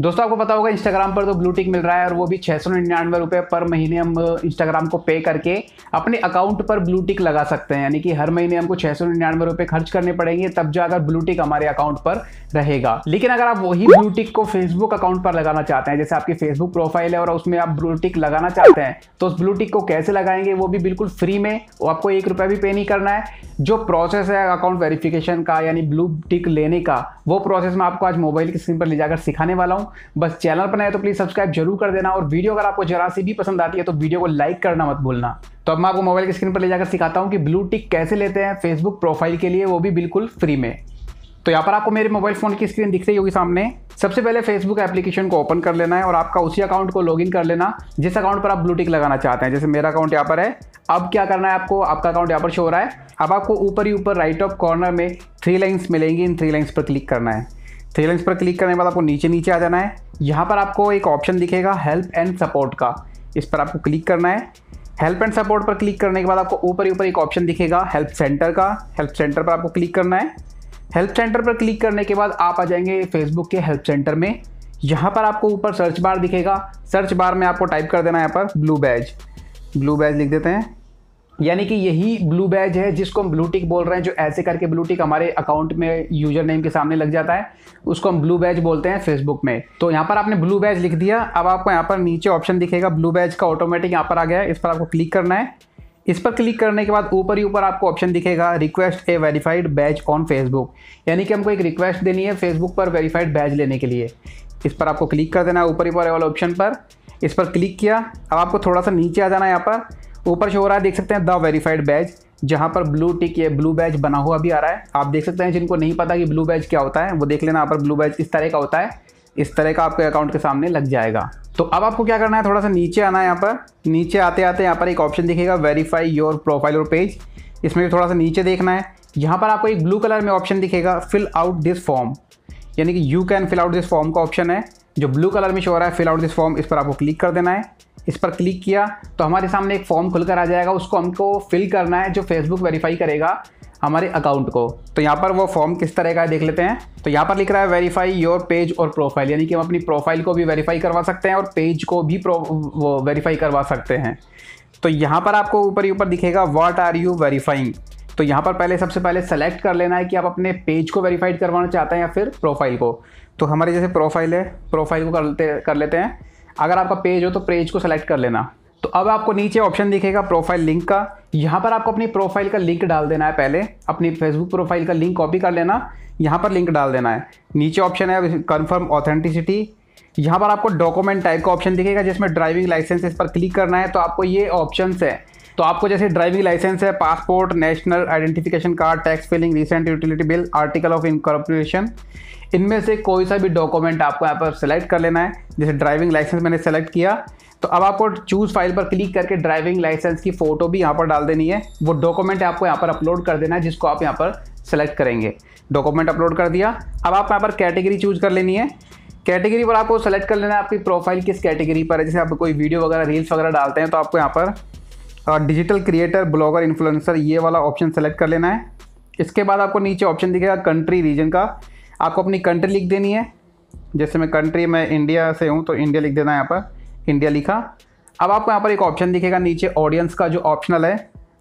दोस्तों आपको पता होगा इंस्टाग्राम पर तो ब्लू टिक मिल रहा है और वो भी छः सौ निन्यानवे रुपये पर महीने हम इंस्टाग्राम को पे करके अपने अकाउंट पर ब्लू टिक लगा सकते हैं यानी कि हर महीने हमको छः सौ निन्यानवे रुपये खर्च करने पड़ेंगे तब जाकर ब्लू टिक हमारे अकाउंट पर रहेगा लेकिन अगर आप वही ब्लू टिक को फेसबुक अकाउंट पर लगाना चाहते हैं जैसे आपकी फेसबुक प्रोफाइल है और उसमें आप ब्लू टिक लगाना चाहते हैं तो उस ब्लू टिक को कैसे लगाएंगे वो भी बिल्कुल फ्री में वो आपको एक रुपया भी पे नहीं करना है जो प्रोसेस है अकाउंट वेरिफिकेशन का यानी ब्लू टिक लेने का वो प्रोसेस मैं आपको आज मोबाइल की स्क्रीन पर ले जाकर सिखाने वाला हूँ हूँ बस चैनल पर नए तो प्लीज़ सब्सक्राइब जरूर कर देना और वीडियो अगर आपको जरा सी भी पसंद आती है तो वीडियो को लाइक करना मत भूलना तो अब मैं आपको मोबाइल की स्क्रीन पर ले जाकर सिखाता हूँ कि ब्लू टिक कैसे लेते हैं फेसबुक प्रोफाइल के लिए वो भी बिल्कुल फ्री में तो यहाँ पर आपको मेरे मोबाइल फ़ोन की स्क्रीन दिख रही होगी सामने सबसे पहले फेसबुक एप्लीकेशन को ओपन कर लेना है और आपका उसी अकाउंट को लॉगिन कर लेना जिस अकाउंट पर आप ब्लू टिक लगाना चाहते हैं जैसे मेरा अकाउंट यहाँ पर है अब क्या करना है आपको आपका अकाउंट यहाँ पर शो हो रहा है अब आपको ऊपर ही ऊपर राइट ऑफ कॉर्नर में थ्री लाइन्स मिलेंगी इन थ्री लाइन्स पर क्लिक करना है थ्री पर क्लिक करने के बाद आपको नीचे नीचे आ जाना है यहाँ पर आपको एक ऑप्शन दिखेगा हेल्प एंड सपोर्ट का इस पर आपको क्लिक करना है हेल्प एंड सपोर्ट पर क्लिक करने के बाद आपको ऊपर ऊपर एक ऑप्शन दिखेगा हेल्प सेंटर का हेल्प सेंटर पर आपको क्लिक करना है हेल्प सेंटर पर क्लिक करने के बाद आप आ जाएंगे फेसबुक के हेल्प सेंटर में यहाँ पर आपको ऊपर सर्च बार दिखेगा सर्च बार में आपको टाइप कर देना है यहाँ पर ब्लू बैज ब्लू बैज लिख देते हैं यानी कि यही ब्लू बैज है जिसको हम ब्लू टिक बोल रहे हैं जो ऐसे करके ब्लू टिक हमारे अकाउंट में यूजर नेम के सामने लग जाता है उसको हम ब्लू बैज बोलते हैं फेसबुक में तो यहाँ पर आपने ब्लू बैज लिख दिया अब आपको यहाँ पर नीचे ऑप्शन दिखेगा ब्लू बैज का ऑटोमेटिक यहाँ पर आ गया है इस पर आपको क्लिक करना है इस पर क्लिक करने के बाद ऊपर ही ऊपर आपको ऑप्शन दिखेगा request a verified badge on Facebook यानी कि हमको एक रिक्वेस्ट देनी है फेसबुक पर वेरीफाइड बैच लेने के लिए इस पर आपको क्लिक कर देना है ऊपर ही ऊपर वाले ऑप्शन पर इस पर क्लिक किया अब आपको थोड़ा सा नीचे आ जाना है यहाँ पर ऊपर शो हो रहा है देख सकते हैं द वेरीफाइड बैच जहाँ पर ब्लू टिक ये ब्लू बैच बना हुआ भी आ रहा है आप देख सकते हैं जिनको नहीं पता कि ब्लू बैच क्या होता है वो देख लेना यहाँ पर ब्लू बैच इस तरह का होता है इस तरह का आपके अकाउंट के सामने लग जाएगा तो अब आपको क्या करना है थोड़ा सा नीचे आना है यहाँ पर नीचे आते आते यहाँ पर एक ऑप्शन दिखेगा वेरीफाई योर प्रोफाइल और पेज इसमें भी थोड़ा सा नीचे देखना है यहाँ पर आपको एक ब्लू कलर में ऑप्शन दिखेगा फिल आउट दिस फॉर्म यानी कि you can fill out this form का ऑप्शन है जो ब्लू कलर में शो हो रहा है फिल आउट दिस फॉर्म इस पर आपको क्लिक कर देना है इस पर क्लिक किया तो हमारे सामने एक फॉर्म खुलकर आ जाएगा उसको हमको फिल करना है जो फेसबुक वेरीफाई करेगा हमारे अकाउंट को तो यहाँ पर वो फॉर्म किस तरह का है देख लेते हैं तो यहाँ पर लिख रहा है वेरीफाई योर पेज और प्रोफाइल यानी कि हम अपनी प्रोफाइल को भी वेरीफाई करवा सकते हैं और पेज को भी वो वेरीफाई करवा सकते हैं तो यहाँ पर आपको ऊपर ही ऊपर दिखेगा वाट आर यू वेरीफाइंग तो यहाँ पर पहले सबसे पहले सेलेक्ट कर लेना है कि आप अपने पेज को वेरीफाइड करवाना चाहते हैं या फिर प्रोफाइल को तो हमारे जैसे प्रोफाइल है प्रोफाइल को कर लेते कर लेते हैं अगर आपका पेज हो तो पेज को सेलेक्ट कर लेना तो अब आपको नीचे ऑप्शन दिखेगा प्रोफाइल लिंक का यहाँ पर आपको अपनी प्रोफाइल का लिंक डाल देना है पहले अपनी फेसबुक प्रोफाइल का लिंक कॉपी कर लेना यहाँ पर लिंक डाल देना है नीचे ऑप्शन है कन्फर्म ऑथेंटिसिटी यहाँ पर आपको डॉक्यूमेंट टाइप का ऑप्शन दिखेगा जिसमें ड्राइविंग लाइसेंस इस पर क्लिक करना है तो आपको ये ऑप्शन है तो आपको जैसे ड्राइविंग लाइसेंस है passport national identification card tax filing recent utility bill article of incorporation इनमें से कोई सा भी डॉक्यूमेंट आपको यहाँ पर सेलेक्ट कर लेना है जैसे ड्राइविंग लाइसेंस मैंने सेलेक्ट किया तो अब आपको चूज़ फाइल पर क्लिक करके ड्राइविंग लाइसेंस की फ़ोटो भी यहाँ पर डाल देनी है वो डॉक्यूमेंट आपको यहाँ पर अपलोड कर देना है जिसको आप यहाँ पर सेलेक्ट करेंगे डॉक्यूमेंट अपलोड कर दिया अब आप यहाँ पर कैटेगरी चूज कर लेनी है कैटेगरी पर आपको सेलेक्ट कर लेना है आपकी प्रोफाइल किस कैटेगरी पर है जैसे आप कोई वीडियो वगैरह रील्स वगैरह डालते हैं तो आपको यहाँ पर डिजिटल क्रिएटर ब्लॉगर इन्फ्लुएंसर ये वाला ऑप्शन सेलेक्ट कर लेना है इसके बाद आपको नीचे ऑप्शन दिखेगा कंट्री रीजन का आपको अपनी कंट्री लिख देनी है जैसे मैं कंट्री मैं इंडिया से हूँ तो इंडिया लिख देना है यहाँ पर इंडिया लिखा अब आपको यहाँ पर एक ऑप्शन दिखेगा नीचे ऑडियंस का जो ऑप्शनल है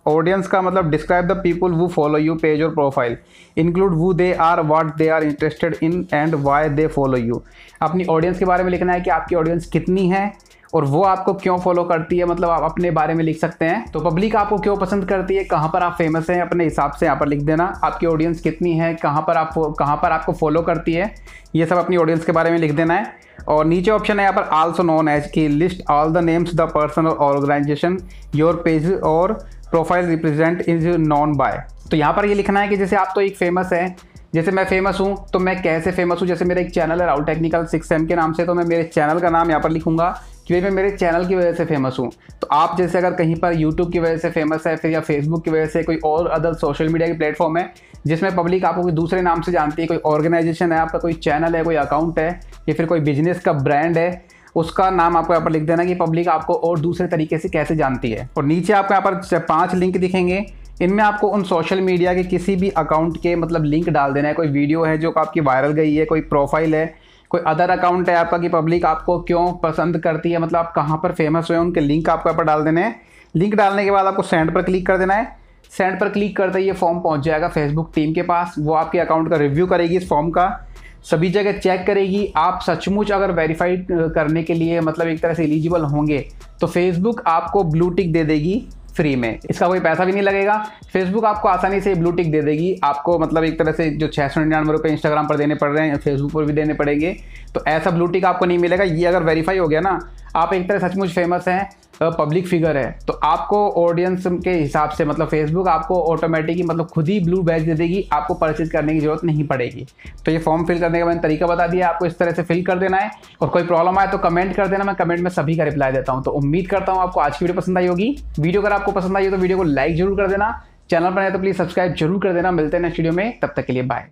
ऑडियंस का मतलब describe the people who follow you page और profile include who they are what they are interested in and why they follow you अपनी ऑडियंस के बारे में लिखना है कि आपकी ऑडियंस कितनी है और वो आपको क्यों फॉलो करती है मतलब आप अपने बारे में लिख सकते हैं तो पब्लिक आपको क्यों पसंद करती है कहाँ पर आप फेमस हैं अपने हिसाब से यहाँ पर लिख देना आपकी ऑडियंस कितनी है कहाँ पर आप कहाँ पर आपको फॉलो करती है ये सब अपनी ऑडियंस के बारे में लिख देना है और नीचे ऑप्शन है यहाँ पर आल्सो नोन एज की list all the names the person और ऑर्गेनाइजेशन योर पेज और profile represent is known by तो यहाँ पर ये लिखना है कि जैसे आप तो एक फेमस है जैसे मैं फेमस हूँ तो मैं कैसे फेमस हूँ जैसे मेरा एक चैनल है राहुल टेक्निकल सिक्स एम के नाम से तो मैं मेरे चैनल का नाम यहाँ पर लिखूंगा कि भाई मैं मेरे चैनल की वजह से फेमस हूँ तो आप जैसे अगर कहीं पर यूट्यूब की वजह से फेमस है फिर या फेसबुक की वजह से कोई और अदर सोशल मीडिया की प्लेटफॉर्म है जिसमें पब्लिक आपको कोई दूसरे नाम से जानती है कोई ऑर्गेनाइजेशन है आपका कोई चैनल है कोई अकाउंट है या फिर कोई बिजनेस का ब्रांड है उसका नाम आपको यहाँ पर लिख देना कि पब्लिक आपको और दूसरे तरीके से कैसे जानती है और नीचे आपको यहाँ पर पाँच लिंक दिखेंगे इनमें आपको उन सोशल मीडिया के किसी भी अकाउंट के मतलब लिंक डाल देना है कोई वीडियो है जो आपकी वायरल गई है कोई प्रोफाइल है कोई अदर अकाउंट है आपका कि पब्लिक आपको क्यों पसंद करती है मतलब आप कहाँ पर फेमस हुए उनके लिंक आपको यहाँ पर डाल देने हैं लिंक डालने के बाद आपको सेंड पर क्लिक कर देना है सेंड पर क्लिक करते ही ये फॉर्म पहुँच जाएगा फेसबुक टीम के पास वो आपके अकाउंट का रिव्यू करेगी इस फॉर्म का सभी जगह चेक करेगी आप सचमुच अगर वेरीफाइड करने के लिए मतलब एक तरह से एलिजिबल होंगे तो फेसबुक आपको ब्लू टिक दे देगी फ्री में इसका कोई पैसा भी नहीं लगेगा फेसबुक आपको आसानी से ब्लू टिक दे देगी आपको मतलब एक तरह से जो छः सौ निन्यानवे रुपये इंस्टाग्राम पर देने पड़ रहे हैं फेसबुक पर भी देने पड़ेंगे तो ऐसा ब्लू टिक आपको नहीं मिलेगा ये अगर वेरीफाई हो गया ना आप एक तरह सचमुच फेमस हैं पब्लिक फिगर है तो आपको ऑडियंस के हिसाब से मतलब फेसबुक आपको ऑटोमेटिकली मतलब खुद ही ब्लू बैच दे देगी आपको परचेज करने की ज़रूरत नहीं पड़ेगी तो ये फॉर्म फिल करने का मैंने तरीका बता दिया आपको इस तरह से फिल कर देना है और कोई प्रॉब्लम आए तो कमेंट कर देना मैं कमेंट में सभी का रिप्लाई देता हूँ तो उम्मीद करता हूँ आपको आज की वीडियो पसंद आई होगी वीडियो अगर आपको पसंद आई हो तो वीडियो को लाइक जरूर कर देना चैनल पर है तो प्लीज़ सब्सक्राइब जरूर कर देना मिलते हैं नेक्स्ट वीडियो में तब तक के लिए बाय